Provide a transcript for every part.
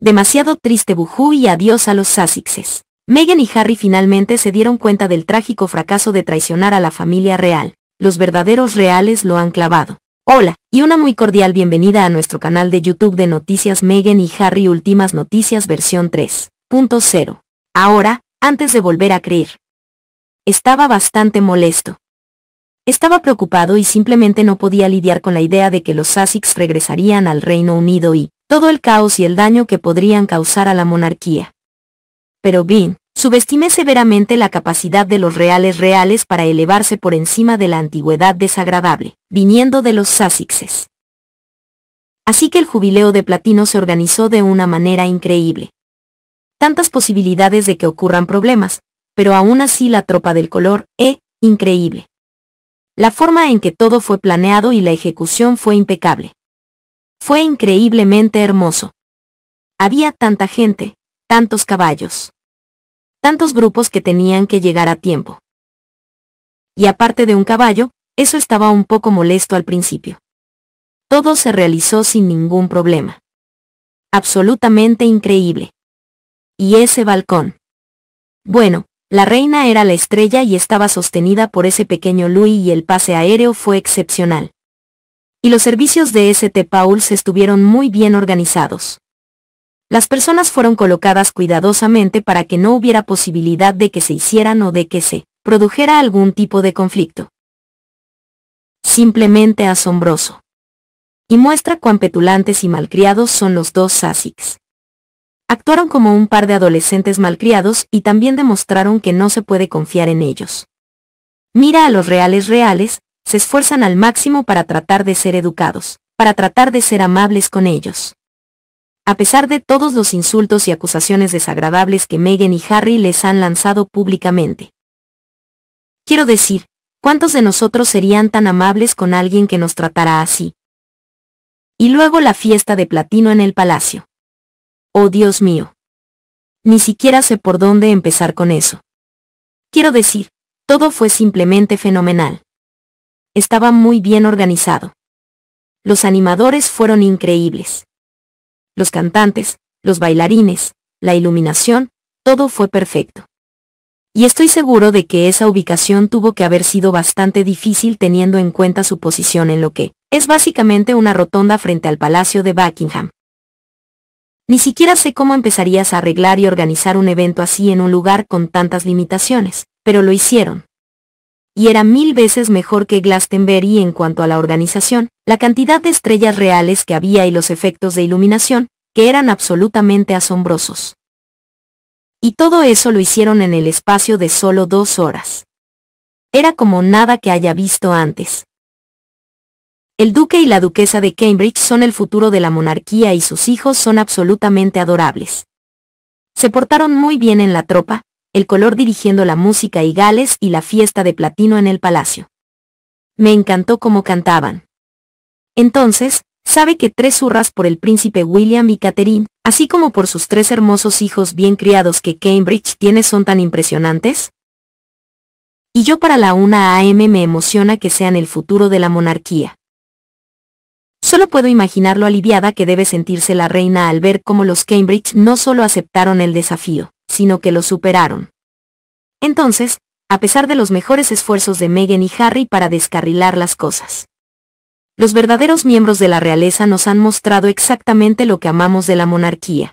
Demasiado triste Buju y adiós a los Sassixes. Megan y Harry finalmente se dieron cuenta del trágico fracaso de traicionar a la familia real. Los verdaderos reales lo han clavado. Hola, y una muy cordial bienvenida a nuestro canal de YouTube de Noticias Megan y Harry Últimas Noticias versión 3.0. Ahora, antes de volver a creer. Estaba bastante molesto. Estaba preocupado y simplemente no podía lidiar con la idea de que los Sussex regresarían al Reino Unido y, todo el caos y el daño que podrían causar a la monarquía. Pero bien, subestimé severamente la capacidad de los reales reales para elevarse por encima de la antigüedad desagradable, viniendo de los Sassixes. Así que el jubileo de platino se organizó de una manera increíble. Tantas posibilidades de que ocurran problemas, pero aún así la tropa del color, e, increíble. La forma en que todo fue planeado y la ejecución fue impecable. Fue increíblemente hermoso. Había tanta gente, tantos caballos, tantos grupos que tenían que llegar a tiempo. Y aparte de un caballo, eso estaba un poco molesto al principio. Todo se realizó sin ningún problema. Absolutamente increíble. Y ese balcón. Bueno, la reina era la estrella y estaba sostenida por ese pequeño Louis y el pase aéreo fue excepcional y los servicios de St. Paul's estuvieron muy bien organizados. Las personas fueron colocadas cuidadosamente para que no hubiera posibilidad de que se hicieran o de que se produjera algún tipo de conflicto. Simplemente asombroso. Y muestra cuán petulantes y malcriados son los dos Sussex. Actuaron como un par de adolescentes malcriados y también demostraron que no se puede confiar en ellos. Mira a los reales reales, se esfuerzan al máximo para tratar de ser educados, para tratar de ser amables con ellos. A pesar de todos los insultos y acusaciones desagradables que Meghan y Harry les han lanzado públicamente. Quiero decir, ¿cuántos de nosotros serían tan amables con alguien que nos tratara así? Y luego la fiesta de platino en el palacio. Oh Dios mío. Ni siquiera sé por dónde empezar con eso. Quiero decir, todo fue simplemente fenomenal estaba muy bien organizado. Los animadores fueron increíbles. Los cantantes, los bailarines, la iluminación, todo fue perfecto. Y estoy seguro de que esa ubicación tuvo que haber sido bastante difícil teniendo en cuenta su posición en lo que es básicamente una rotonda frente al Palacio de Buckingham. Ni siquiera sé cómo empezarías a arreglar y organizar un evento así en un lugar con tantas limitaciones, pero lo hicieron y era mil veces mejor que Glastonbury en cuanto a la organización, la cantidad de estrellas reales que había y los efectos de iluminación, que eran absolutamente asombrosos. Y todo eso lo hicieron en el espacio de solo dos horas. Era como nada que haya visto antes. El duque y la duquesa de Cambridge son el futuro de la monarquía y sus hijos son absolutamente adorables. Se portaron muy bien en la tropa, el color dirigiendo la música y Gales y la fiesta de platino en el palacio. Me encantó como cantaban. Entonces, sabe que tres hurras por el príncipe William y Catherine, así como por sus tres hermosos hijos bien criados que Cambridge tiene son tan impresionantes? Y yo para la 1 AM me emociona que sean el futuro de la monarquía. Solo puedo imaginar lo aliviada que debe sentirse la reina al ver cómo los Cambridge no solo aceptaron el desafío, sino que lo superaron. Entonces, a pesar de los mejores esfuerzos de Meghan y Harry para descarrilar las cosas. Los verdaderos miembros de la realeza nos han mostrado exactamente lo que amamos de la monarquía.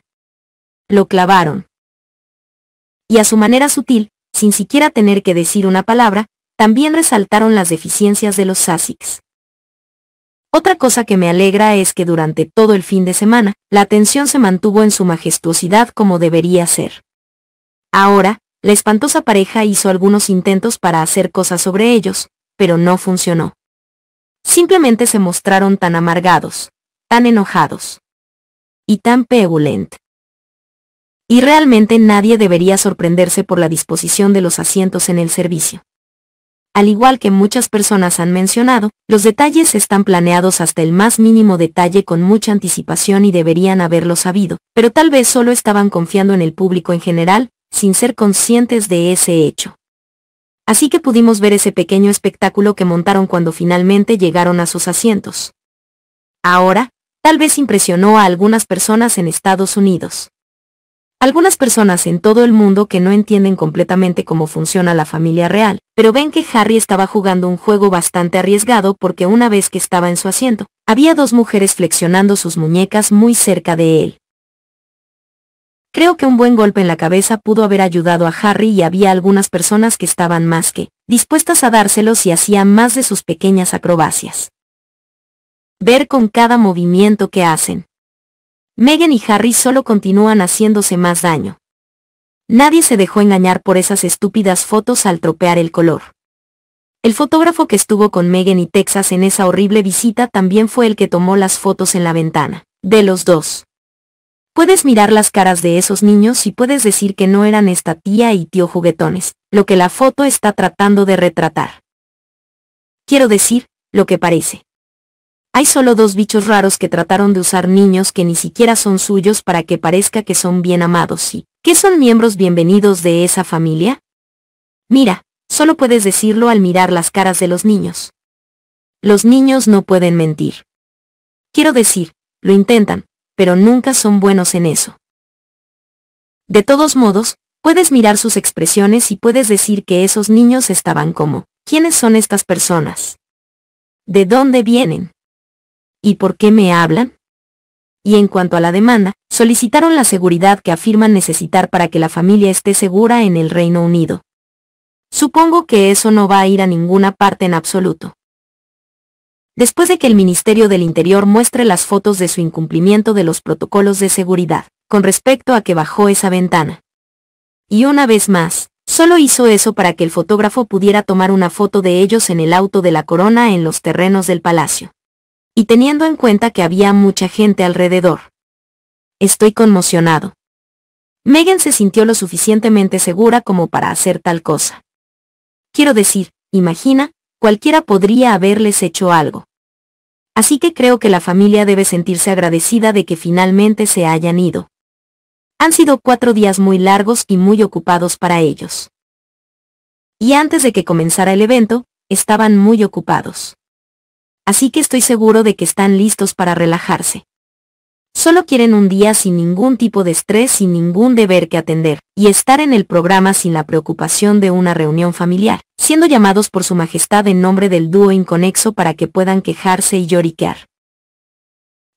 Lo clavaron. Y a su manera sutil, sin siquiera tener que decir una palabra, también resaltaron las deficiencias de los Sussex. Otra cosa que me alegra es que durante todo el fin de semana, la atención se mantuvo en su majestuosidad como debería ser. Ahora, la espantosa pareja hizo algunos intentos para hacer cosas sobre ellos, pero no funcionó. Simplemente se mostraron tan amargados, tan enojados y tan pegulent. Y realmente nadie debería sorprenderse por la disposición de los asientos en el servicio. Al igual que muchas personas han mencionado, los detalles están planeados hasta el más mínimo detalle con mucha anticipación y deberían haberlo sabido, pero tal vez solo estaban confiando en el público en general, sin ser conscientes de ese hecho. Así que pudimos ver ese pequeño espectáculo que montaron cuando finalmente llegaron a sus asientos. Ahora, tal vez impresionó a algunas personas en Estados Unidos. Algunas personas en todo el mundo que no entienden completamente cómo funciona la familia real, pero ven que Harry estaba jugando un juego bastante arriesgado porque una vez que estaba en su asiento, había dos mujeres flexionando sus muñecas muy cerca de él. Creo que un buen golpe en la cabeza pudo haber ayudado a Harry y había algunas personas que estaban más que dispuestas a dárselos si hacía más de sus pequeñas acrobacias. Ver con cada movimiento que hacen. Megan y Harry solo continúan haciéndose más daño. Nadie se dejó engañar por esas estúpidas fotos al tropear el color. El fotógrafo que estuvo con Megan y Texas en esa horrible visita también fue el que tomó las fotos en la ventana, de los dos. Puedes mirar las caras de esos niños y puedes decir que no eran esta tía y tío juguetones, lo que la foto está tratando de retratar. Quiero decir, lo que parece. Hay solo dos bichos raros que trataron de usar niños que ni siquiera son suyos para que parezca que son bien amados y ¿qué son miembros bienvenidos de esa familia. Mira, solo puedes decirlo al mirar las caras de los niños. Los niños no pueden mentir. Quiero decir, lo intentan, pero nunca son buenos en eso. De todos modos, puedes mirar sus expresiones y puedes decir que esos niños estaban como, ¿quiénes son estas personas? ¿De dónde vienen? ¿Y por qué me hablan? Y en cuanto a la demanda, solicitaron la seguridad que afirman necesitar para que la familia esté segura en el Reino Unido. Supongo que eso no va a ir a ninguna parte en absoluto después de que el Ministerio del Interior muestre las fotos de su incumplimiento de los protocolos de seguridad, con respecto a que bajó esa ventana. Y una vez más, solo hizo eso para que el fotógrafo pudiera tomar una foto de ellos en el auto de la corona en los terrenos del palacio. Y teniendo en cuenta que había mucha gente alrededor. Estoy conmocionado. Megan se sintió lo suficientemente segura como para hacer tal cosa. Quiero decir, imagina, cualquiera podría haberles hecho algo. Así que creo que la familia debe sentirse agradecida de que finalmente se hayan ido. Han sido cuatro días muy largos y muy ocupados para ellos. Y antes de que comenzara el evento, estaban muy ocupados. Así que estoy seguro de que están listos para relajarse. Solo quieren un día sin ningún tipo de estrés, sin ningún deber que atender, y estar en el programa sin la preocupación de una reunión familiar, siendo llamados por su majestad en nombre del dúo inconexo para que puedan quejarse y lloriquear.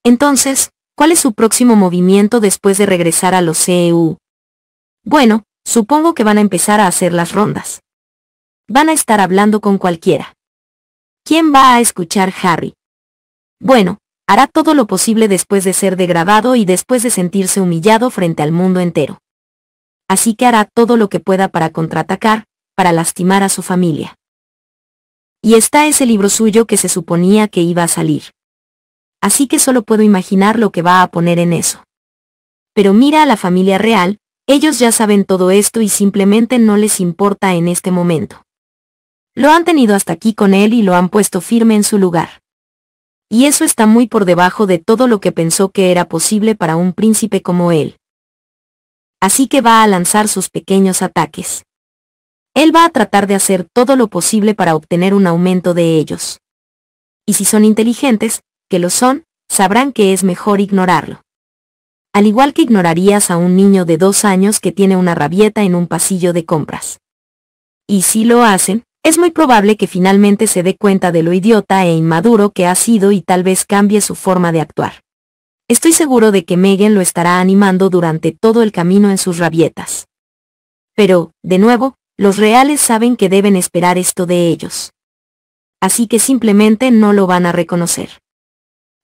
Entonces, ¿cuál es su próximo movimiento después de regresar a los CEU? Bueno, supongo que van a empezar a hacer las rondas. Van a estar hablando con cualquiera. ¿Quién va a escuchar Harry? Bueno, hará todo lo posible después de ser degradado y después de sentirse humillado frente al mundo entero. Así que hará todo lo que pueda para contraatacar, para lastimar a su familia. Y está ese libro suyo que se suponía que iba a salir. Así que solo puedo imaginar lo que va a poner en eso. Pero mira a la familia real, ellos ya saben todo esto y simplemente no les importa en este momento. Lo han tenido hasta aquí con él y lo han puesto firme en su lugar y eso está muy por debajo de todo lo que pensó que era posible para un príncipe como él. Así que va a lanzar sus pequeños ataques. Él va a tratar de hacer todo lo posible para obtener un aumento de ellos. Y si son inteligentes, que lo son, sabrán que es mejor ignorarlo. Al igual que ignorarías a un niño de dos años que tiene una rabieta en un pasillo de compras. Y si lo hacen, es muy probable que finalmente se dé cuenta de lo idiota e inmaduro que ha sido y tal vez cambie su forma de actuar. Estoy seguro de que Megan lo estará animando durante todo el camino en sus rabietas. Pero, de nuevo, los reales saben que deben esperar esto de ellos. Así que simplemente no lo van a reconocer.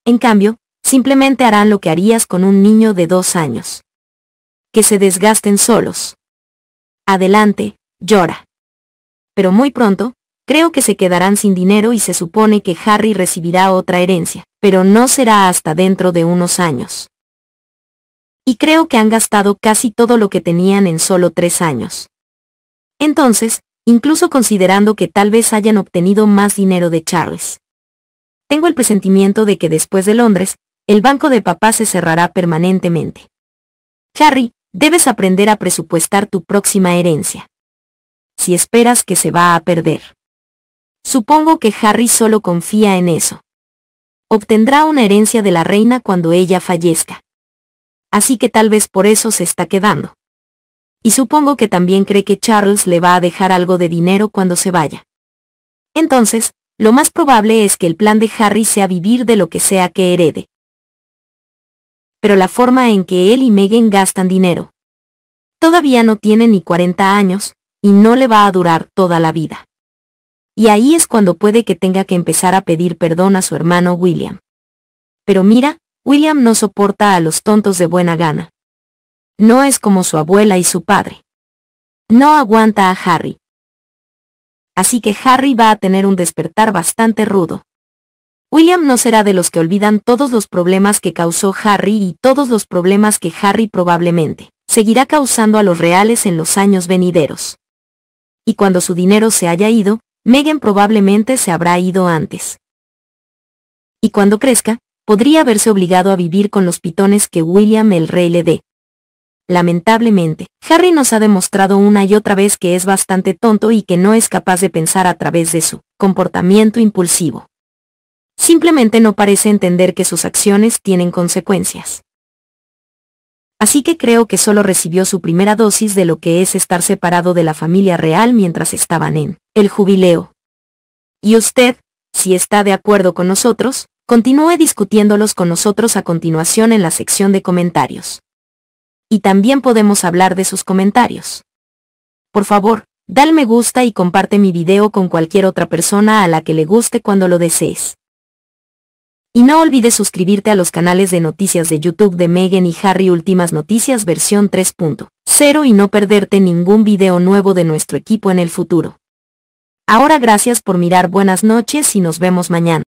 En cambio, simplemente harán lo que harías con un niño de dos años. Que se desgasten solos. Adelante, llora pero muy pronto, creo que se quedarán sin dinero y se supone que Harry recibirá otra herencia, pero no será hasta dentro de unos años. Y creo que han gastado casi todo lo que tenían en solo tres años. Entonces, incluso considerando que tal vez hayan obtenido más dinero de Charles. Tengo el presentimiento de que después de Londres, el banco de papá se cerrará permanentemente. Harry, debes aprender a presupuestar tu próxima herencia y esperas que se va a perder. Supongo que Harry solo confía en eso. Obtendrá una herencia de la reina cuando ella fallezca. Así que tal vez por eso se está quedando. Y supongo que también cree que Charles le va a dejar algo de dinero cuando se vaya. Entonces, lo más probable es que el plan de Harry sea vivir de lo que sea que herede. Pero la forma en que él y megan gastan dinero. Todavía no tienen ni 40 años, y no le va a durar toda la vida. Y ahí es cuando puede que tenga que empezar a pedir perdón a su hermano William. Pero mira, William no soporta a los tontos de buena gana. No es como su abuela y su padre. No aguanta a Harry. Así que Harry va a tener un despertar bastante rudo. William no será de los que olvidan todos los problemas que causó Harry y todos los problemas que Harry probablemente seguirá causando a los reales en los años venideros y cuando su dinero se haya ido, Megan probablemente se habrá ido antes. Y cuando crezca, podría verse obligado a vivir con los pitones que William el Rey le dé. Lamentablemente, Harry nos ha demostrado una y otra vez que es bastante tonto y que no es capaz de pensar a través de su comportamiento impulsivo. Simplemente no parece entender que sus acciones tienen consecuencias. Así que creo que solo recibió su primera dosis de lo que es estar separado de la familia real mientras estaban en el jubileo. Y usted, si está de acuerdo con nosotros, continúe discutiéndolos con nosotros a continuación en la sección de comentarios. Y también podemos hablar de sus comentarios. Por favor, dale me gusta y comparte mi video con cualquier otra persona a la que le guste cuando lo desees. Y no olvides suscribirte a los canales de noticias de YouTube de Megan y Harry Últimas Noticias versión 3.0 y no perderte ningún video nuevo de nuestro equipo en el futuro. Ahora gracias por mirar buenas noches y nos vemos mañana.